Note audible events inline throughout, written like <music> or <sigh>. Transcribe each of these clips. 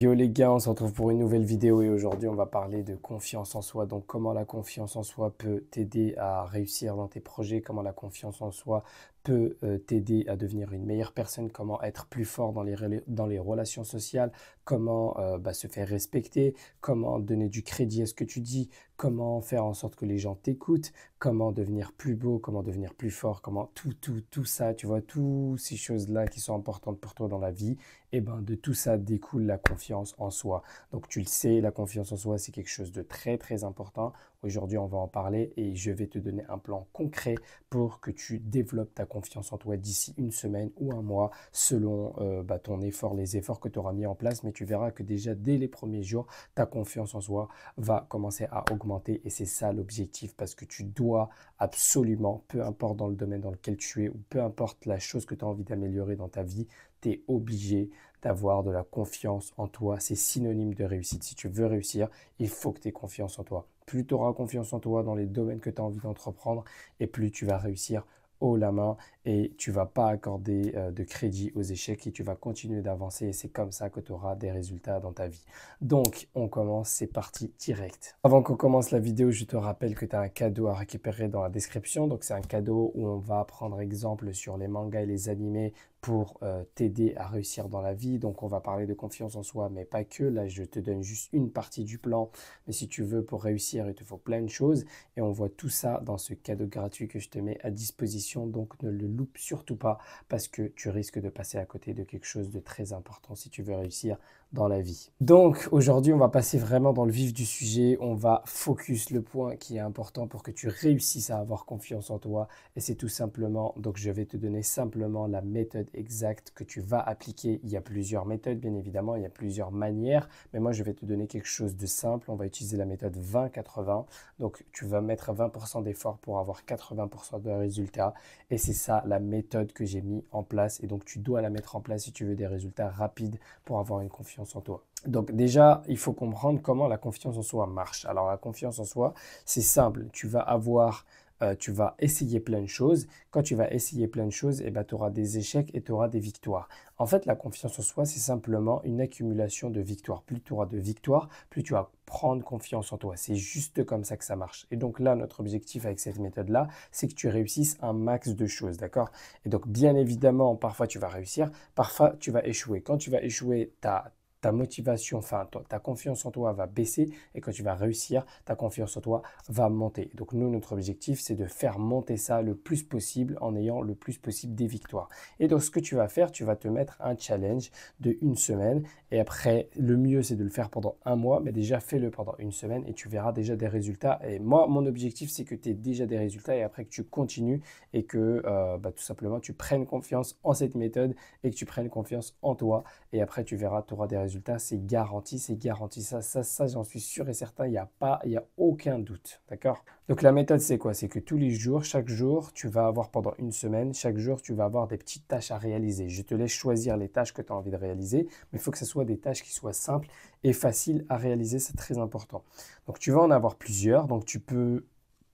Yo les gars, on se retrouve pour une nouvelle vidéo et aujourd'hui on va parler de confiance en soi. Donc comment la confiance en soi peut t'aider à réussir dans tes projets, comment la confiance en soi peut euh, t'aider à devenir une meilleure personne, comment être plus fort dans les, dans les relations sociales, comment euh, bah, se faire respecter, comment donner du crédit à ce que tu dis, comment faire en sorte que les gens t'écoutent, comment devenir plus beau, comment devenir plus fort, comment tout, tout, tout ça, tu vois, toutes ces choses-là qui sont importantes pour toi dans la vie, et eh ben de tout ça découle la confiance en soi. Donc tu le sais, la confiance en soi, c'est quelque chose de très, très important. Aujourd'hui, on va en parler et je vais te donner un plan concret pour que tu développes ta confiance en toi d'ici une semaine ou un mois selon euh, bah, ton effort, les efforts que tu auras mis en place. Mais tu verras que déjà dès les premiers jours, ta confiance en soi va commencer à augmenter et c'est ça l'objectif parce que tu dois absolument, peu importe dans le domaine dans lequel tu es ou peu importe la chose que tu as envie d'améliorer dans ta vie, tu es obligé d'avoir de la confiance en toi. C'est synonyme de réussite. Si tu veux réussir, il faut que tu aies confiance en toi. Plus tu auras confiance en toi dans les domaines que tu as envie d'entreprendre, et plus tu vas réussir haut la main et tu vas pas accorder euh, de crédit aux échecs et tu vas continuer d'avancer et c'est comme ça que tu auras des résultats dans ta vie. Donc on commence, c'est parti direct. Avant qu'on commence la vidéo, je te rappelle que tu as un cadeau à récupérer dans la description. Donc c'est un cadeau où on va prendre exemple sur les mangas et les animés pour euh, t'aider à réussir dans la vie. Donc on va parler de confiance en soi, mais pas que. Là, je te donne juste une partie du plan. Mais si tu veux, pour réussir, il te faut plein de choses. Et on voit tout ça dans ce cadeau gratuit que je te mets à disposition. Donc ne le loupe surtout pas parce que tu risques de passer à côté de quelque chose de très important si tu veux réussir dans la vie. Donc aujourd'hui, on va passer vraiment dans le vif du sujet, on va focus le point qui est important pour que tu réussisses à avoir confiance en toi et c'est tout simplement donc je vais te donner simplement la méthode exacte que tu vas appliquer. Il y a plusieurs méthodes bien évidemment, il y a plusieurs manières, mais moi je vais te donner quelque chose de simple, on va utiliser la méthode 20 80. Donc tu vas mettre 20% d'effort pour avoir 80% de résultats et c'est ça la méthode que j'ai mis en place et donc tu dois la mettre en place si tu veux des résultats rapides pour avoir une confiance en toi. Donc déjà, il faut comprendre comment la confiance en soi marche. Alors la confiance en soi, c'est simple. Tu vas avoir euh, tu vas essayer plein de choses. Quand tu vas essayer plein de choses, et eh ben, tu auras des échecs et tu auras des victoires. En fait, la confiance en soi, c'est simplement une accumulation de victoires. Plus tu auras de victoires, plus tu vas prendre confiance en toi. C'est juste comme ça que ça marche. Et donc là, notre objectif avec cette méthode-là, c'est que tu réussisses un max de choses, d'accord Et donc, bien évidemment, parfois tu vas réussir, parfois tu vas échouer. Quand tu vas échouer, tu as ta motivation, enfin ta confiance en toi va baisser et quand tu vas réussir, ta confiance en toi va monter. Donc nous, notre objectif, c'est de faire monter ça le plus possible en ayant le plus possible des victoires. Et donc ce que tu vas faire, tu vas te mettre un challenge de une semaine et après, le mieux, c'est de le faire pendant un mois, mais déjà fais-le pendant une semaine et tu verras déjà des résultats. Et moi, mon objectif, c'est que tu aies déjà des résultats et après que tu continues et que euh, bah, tout simplement, tu prennes confiance en cette méthode et que tu prennes confiance en toi et après, tu verras, tu auras des résultats c'est garanti, c'est garanti. Ça, ça, ça, j'en suis sûr et certain, il n'y a pas, il n'y a aucun doute. D'accord Donc la méthode, c'est quoi C'est que tous les jours, chaque jour, tu vas avoir pendant une semaine, chaque jour, tu vas avoir des petites tâches à réaliser. Je te laisse choisir les tâches que tu as envie de réaliser, mais il faut que ce soit des tâches qui soient simples et faciles à réaliser, c'est très important. Donc tu vas en avoir plusieurs, donc tu peux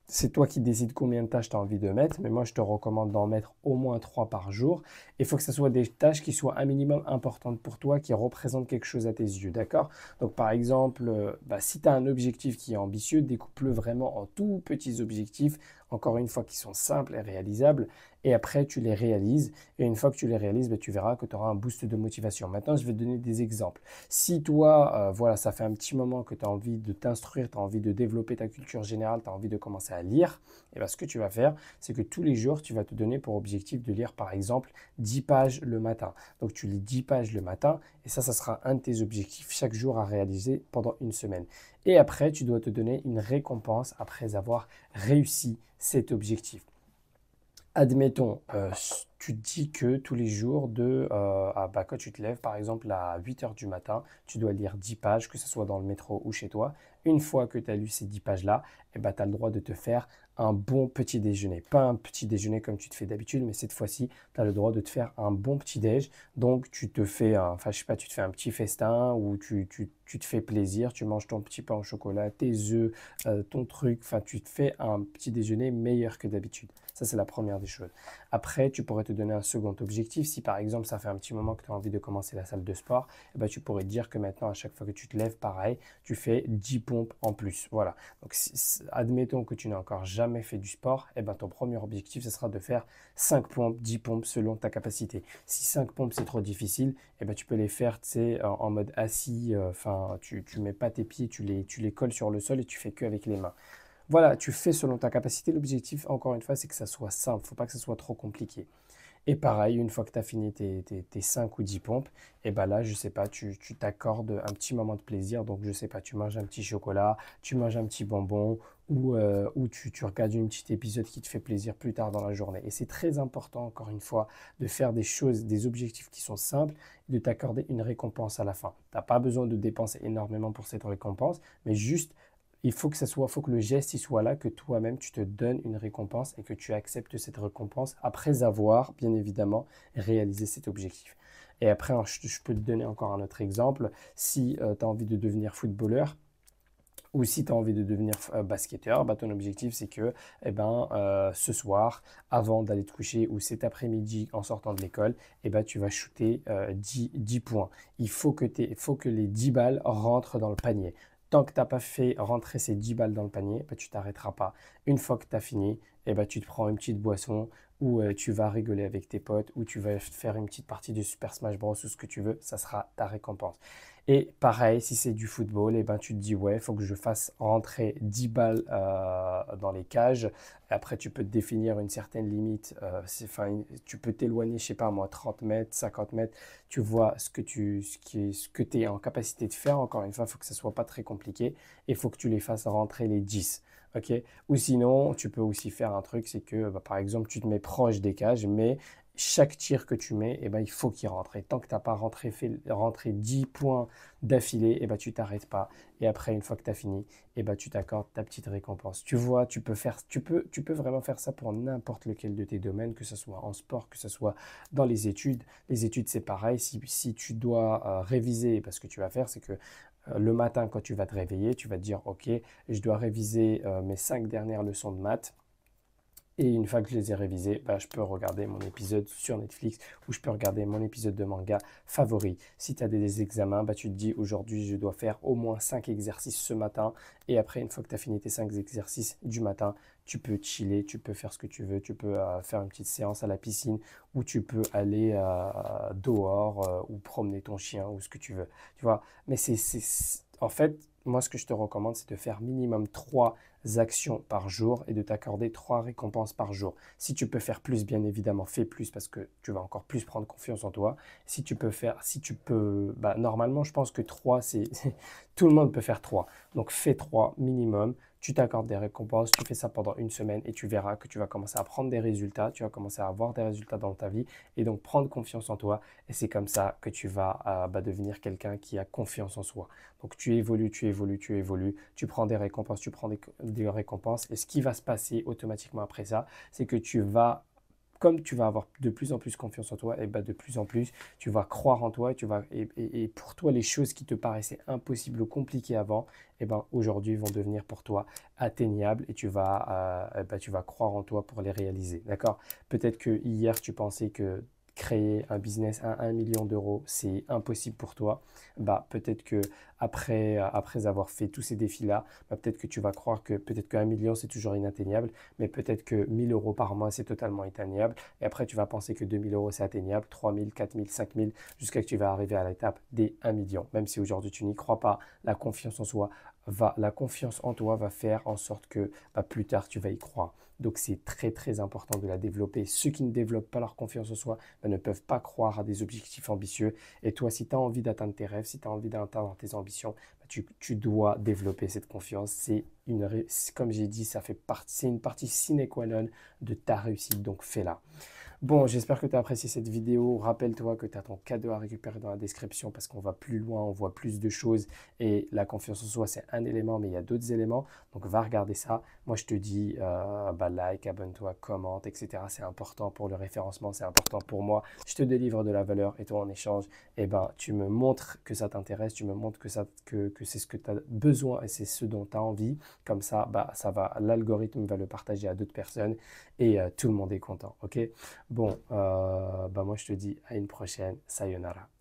c'est toi qui décides combien de tâches tu as envie de mettre, mais moi je te recommande d'en mettre au moins trois par jour. Il faut que ce soit des tâches qui soient un minimum importantes pour toi, qui représentent quelque chose à tes yeux, d'accord Donc par exemple, euh, bah, si tu as un objectif qui est ambitieux, découpe-le vraiment en tout petits objectifs, encore une fois, qui sont simples et réalisables. Et après, tu les réalises. Et une fois que tu les réalises, ben, tu verras que tu auras un boost de motivation. Maintenant, je vais te donner des exemples. Si toi, euh, voilà, ça fait un petit moment que tu as envie de t'instruire, tu as envie de développer ta culture générale, tu as envie de commencer à lire, et eh ben, ce que tu vas faire, c'est que tous les jours, tu vas te donner pour objectif de lire, par exemple, 10 pages le matin. Donc, tu lis 10 pages le matin, et ça, ça sera un de tes objectifs chaque jour à réaliser pendant une semaine. Et après, tu dois te donner une récompense après avoir réussi cet objectif. Admettons, euh, tu dis que tous les jours, de, euh, ah bah, quand tu te lèves, par exemple, à 8 heures du matin, tu dois lire 10 pages, que ce soit dans le métro ou chez toi. Une fois que tu as lu ces 10 pages-là, et eh bah, tu as le droit de te faire un bon petit déjeuner. Pas un petit déjeuner comme tu te fais d'habitude, mais cette fois-ci, tu as le droit de te faire un bon petit déj. Donc, tu te fais un, enfin, pas, tu te fais un petit festin ou tu, te fais plaisir, tu manges ton petit pain au chocolat, tes œufs, euh, ton truc. Enfin, tu te fais un petit déjeuner meilleur que d'habitude. Ça, c'est la première des choses. Après, tu pourrais te donner un second objectif. Si par exemple, ça fait un petit moment que tu as envie de commencer la salle de sport, et eh ben, tu pourrais dire que maintenant, à chaque fois que tu te lèves, pareil, tu fais 10 pompes en plus. Voilà. Donc, admettons que tu n'as encore jamais fait du sport, et eh ben, ton premier objectif, ce sera de faire 5 pompes, 10 pompes selon ta capacité. Si 5 pompes, c'est trop difficile, et eh ben, tu peux les faire tu en mode assis. Euh, enfin, tu mets pas tes pieds, tu les, tu les colles sur le sol et tu fais que avec les mains. Voilà, tu fais selon ta capacité. L'objectif, encore une fois, c'est que ça soit simple. faut pas que ce soit trop compliqué. Et pareil, une fois que tu as fini tes, tes, 5 ou 10 pompes, et eh ben là, je sais pas, tu t'accordes un petit moment de plaisir. Donc, je sais pas, tu manges un petit chocolat, tu manges un petit bonbon ou, euh, tu, tu, regardes une petit épisode qui te fait plaisir plus tard dans la journée. Et c'est très important, encore une fois, de faire des choses, des objectifs qui sont simples et de t'accorder une récompense à la fin. Tu n'as pas besoin de dépenser énormément pour cette récompense, mais juste il faut que ça soit, faut que le geste il soit là, que toi-même tu te donnes une récompense et que tu acceptes cette récompense après avoir bien évidemment réalisé cet objectif. Et après, hein, je peux te donner encore un autre exemple. Si euh, tu as envie de devenir footballeur, ou si tu as envie de devenir euh, basketteur, bah, ton objectif c'est que eh ben, euh, ce soir, avant d'aller te coucher ou cet après-midi en sortant de l'école, eh ben, tu vas shooter 10, points. Il faut que, faut que les 10 balles rentrent dans le panier. Tant que tu n'as pas fait rentrer ces 10 balles dans le panier, tu bah, tu t'arrêteras pas. Une fois que tu as fini, et eh bah, tu te prends une petite boisson ou euh, tu vas rigoler avec tes potes ou tu vas faire une petite partie de Super Smash Bros ou ce que tu veux. Ça sera ta récompense. Et pareil, si c'est du football, et eh ben, tu te dis, ouais, il faut que je fasse rentrer 10 balles euh, dans les cages. Après, tu peux définir une certaine limite. Euh, tu peux t'éloigner, je sais pas moi, 30 mètres, 50 mètres. Tu vois ce que tu ce qui ce que es en capacité de faire. Encore une fois, il faut que ça soit pas très compliqué. Et il faut que tu les fasses rentrer les 10. ok Ou sinon, tu peux aussi faire un truc, c'est que bah, par exemple, tu te mets proche des cages, mais chaque tir que tu mets, eh ben, il faut qu'il rentre. Et tant que tu n'as pas rentré, 10 points d'affilée, eh ben, tu t'arrêtes pas. Et après, une fois que tu as fini, eh ben, tu t'accordes ta petite récompense. Tu vois, tu peux, faire, tu peux, tu peux vraiment faire ça pour n'importe lequel de tes domaines, que ce soit en sport, que ce soit dans les études. Les études, c'est pareil. Si, tu dois euh, réviser, parce eh ben, que tu vas faire, c'est que euh, le matin, quand tu vas te réveiller, tu vas te dire, OK, je dois réviser euh, mes 5 dernières leçons de maths et une fois que je les ai révisés, bah, je peux regarder mon épisode sur Netflix ou je peux regarder mon épisode de manga favori. Si tu as des examens, bah, tu te dis aujourd'hui je dois faire au moins cinq exercices ce matin. Et après, une fois que tu as fini tes 5 exercices du matin, tu peux chiller, tu peux faire ce que tu veux, tu peux euh, faire une petite séance à la piscine ou tu peux aller euh, dehors euh, ou promener ton chien ou ce que tu veux. Tu vois, mais c'est en fait, moi ce que je te recommande, c'est de faire minimum 3 actions par jour et de t'accorder trois récompenses par jour. Si tu peux faire plus, bien évidemment, fais plus parce que tu vas encore plus prendre confiance en toi. Si tu peux faire, si tu peux, bah, normalement, je pense que trois, c'est <laughs> tout le monde peut faire trois. Donc fais trois minimum tu t'accordes des récompenses, tu fais ça pendant une semaine et tu verras que tu vas commencer à prendre des résultats, tu vas commencer à avoir des résultats dans ta vie et donc prendre confiance en toi. Et c'est comme ça que tu vas euh, bah, devenir quelqu'un qui a confiance en soi. Donc tu évolues, tu évolues, tu évolues, tu prends des récompenses, tu prends des récompenses. Et ce qui va se passer automatiquement après ça, c'est que tu vas comme tu vas avoir de plus en plus confiance en toi, et eh ben de plus en plus, tu vas croire en toi, et tu vas, et, pour toi, les choses qui te paraissaient impossibles ou compliquées avant, et eh ben aujourd'hui vont devenir pour toi atteignables et tu vas, euh, eh ben, tu vas croire en toi pour les réaliser. D'accord Peut-être que hier, tu pensais que créer un business à 1 million d'euros, c'est impossible pour toi, bah peut-être que après, après avoir fait tous ces défis-là, bah, peut-être que tu vas croire que peut-être qu'un million c'est toujours inatteignable, mais peut-être que 1000 euros par mois c'est totalement inatteignable. Et après tu vas penser que 2000 euros c'est atteignable, 3000, 4000, 5000, jusqu'à ce que tu vas arriver à l'étape des 1 million. Même si aujourd'hui tu n'y crois pas, la confiance en soi va, la confiance en toi va faire en sorte que bah, plus tard tu vas y croire. Donc c'est très très important de la développer. Ceux qui ne développent pas leur confiance en soi bah, ne peuvent pas croire à des objectifs ambitieux. Et toi, si tu as envie d'atteindre tes rêves, si tu as envie d'atteindre tes ambitions, bah, tu, tu dois développer cette confiance. C'est comme j'ai dit, ça fait partie, c'est une partie sine qua non de ta réussite, donc fais-la. Bon, j'espère que tu as apprécié cette vidéo. Rappelle-toi que tu as ton cadeau à récupérer dans la description parce qu'on va plus loin, on voit plus de choses et la confiance en soi, c'est un élément, mais il y a d'autres éléments. Donc va regarder ça. Moi, je te dis, euh, bah, like, abonne-toi, commente, etc. C'est important pour le référencement, c'est important pour moi. Je te délivre de la valeur et toi, en échange, et eh ben, tu me montres que ça t'intéresse, tu me montres que, que c'est ce que tu as besoin et c'est ce dont tu as envie. Comme bah, ça, va, l'algorithme va le partager à d'autres personnes et euh, tout le monde est content. Ok Bon, euh, bah moi je te dis à une prochaine. Sayonara.